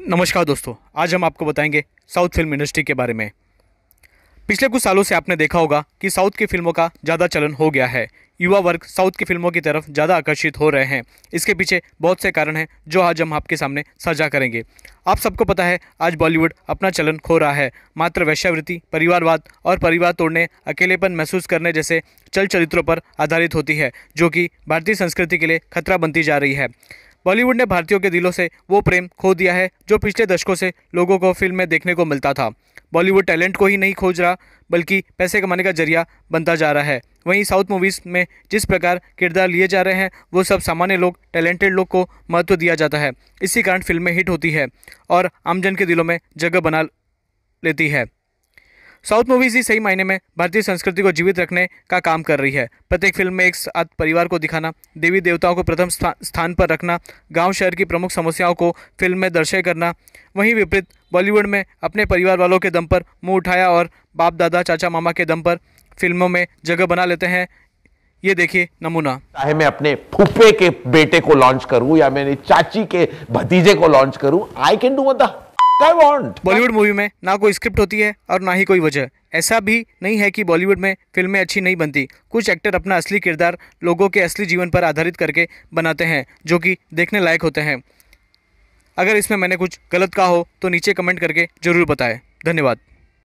नमस्कार दोस्तों आज हम आपको बताएंगे साउथ फिल्म इंडस्ट्री के बारे में पिछले कुछ सालों से आपने देखा होगा कि साउथ की फिल्मों का ज़्यादा चलन हो गया है युवा वर्ग साउथ की फिल्मों की तरफ ज़्यादा आकर्षित हो रहे हैं इसके पीछे बहुत से कारण हैं जो आज हम आपके सामने साझा करेंगे आप सबको पता है आज बॉलीवुड अपना चलन खो रहा है मात्र वैश्यावृत्ति परिवारवाद और परिवार तोड़ने अकेलेपन महसूस करने जैसे चल चरित्रों पर आधारित होती है जो कि भारतीय संस्कृति के लिए खतरा बनती जा रही है बॉलीवुड ने भारतीयों के दिलों से वो प्रेम खो दिया है जो पिछले दशकों से लोगों को फिल्म में देखने को मिलता था बॉलीवुड टैलेंट को ही नहीं खोज रहा बल्कि पैसे कमाने का जरिया बनता जा रहा है वहीं साउथ मूवीज़ में जिस प्रकार किरदार लिए जा रहे हैं वो सब सामान्य लोग टैलेंटेड लोग को महत्व दिया जाता है इसी कारण फिल्में हिट होती है और आमजन के दिलों में जगह बना लेती है साउथ मूवीज़ ही सही मायने में भारतीय संस्कृति को जीवित रखने का काम कर रही है प्रत्येक फिल्म में एक साथ परिवार को दिखाना देवी देवताओं को प्रथम स्थान पर रखना गांव शहर की प्रमुख समस्याओं को फिल्म में दर्शय करना वहीं विपरीत बॉलीवुड में अपने परिवार वालों के दम पर मुँह उठाया और बाप दादा चाचा मामा के दम पर फिल्मों में जगह बना लेते हैं ये देखिए नमूना चाहे मैं अपने फूफे के बेटे को लॉन्च करूं या मेरी चाची के भतीजे को लॉन्च करूं I can do the I want Bollywood movie में ना कोई स्क्रिप्ट होती है और ना ही कोई वजह ऐसा भी नहीं है कि बॉलीवुड में फिल्में अच्छी नहीं बनती कुछ एक्टर अपना असली किरदार लोगों के असली जीवन पर आधारित करके बनाते हैं जो कि देखने लायक होते हैं अगर इसमें मैंने कुछ गलत कहा हो तो नीचे कमेंट करके ज़रूर बताएं धन्यवाद